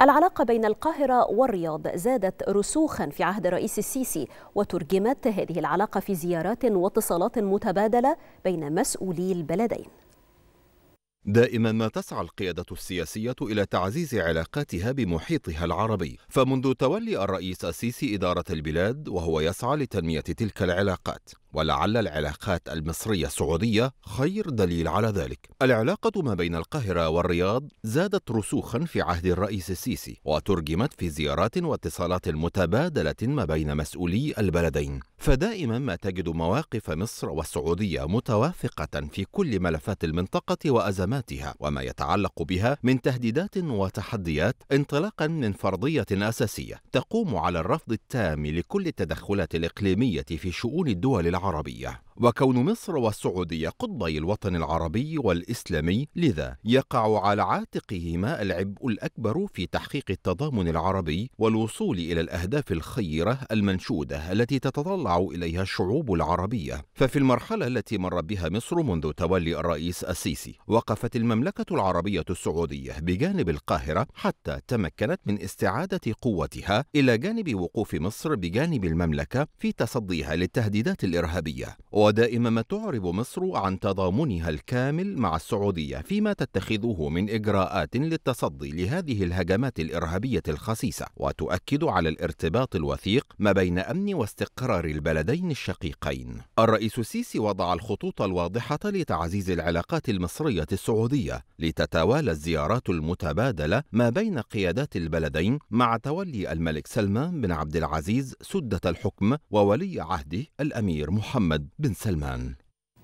العلاقة بين القاهرة والرياض زادت رسوخا في عهد الرئيس السيسي وترجمت هذه العلاقة في زيارات واتصالات متبادلة بين مسؤولي البلدين دائما ما تسعى القيادة السياسية إلى تعزيز علاقاتها بمحيطها العربي، فمنذ تولي الرئيس السيسي إدارة البلاد وهو يسعى لتنمية تلك العلاقات، ولعل العلاقات المصرية السعودية خير دليل على ذلك. العلاقة ما بين القاهرة والرياض زادت رسوخا في عهد الرئيس السيسي، وترجمت في زيارات واتصالات متبادلة ما بين مسؤولي البلدين. فدائما ما تجد مواقف مصر والسعودية متوافقة في كل ملفات المنطقة وأزماتها وما يتعلق بها من تهديدات وتحديات انطلاقا من فرضية أساسية تقوم على الرفض التام لكل التدخلات الإقليمية في شؤون الدول العربية العربية وكون مصر والسعودية قطبي الوطن العربي والإسلامي لذا يقع على عاتقهما العبء الأكبر في تحقيق التضامن العربي والوصول إلى الأهداف الخيرة المنشودة التي تتطلع إليها الشعوب العربية ففي المرحلة التي مر بها مصر منذ تولي الرئيس السيسي وقفت المملكة العربية السعودية بجانب القاهرة حتى تمكنت من استعادة قوتها إلى جانب وقوف مصر بجانب المملكة في تصديها للتهديدات الإرهابية ودائما ما تعرب مصر عن تضامنها الكامل مع السعودية فيما تتخذه من إجراءات للتصدي لهذه الهجمات الإرهابية الخسيسة وتؤكد على الارتباط الوثيق ما بين أمن واستقرار البلدين الشقيقين الرئيس السيسي وضع الخطوط الواضحة لتعزيز العلاقات المصرية السعودية لتتوالى الزيارات المتبادلة ما بين قيادات البلدين مع تولي الملك سلمان بن عبد العزيز سدة الحكم وولي عهده الأمير محمد بن سلمان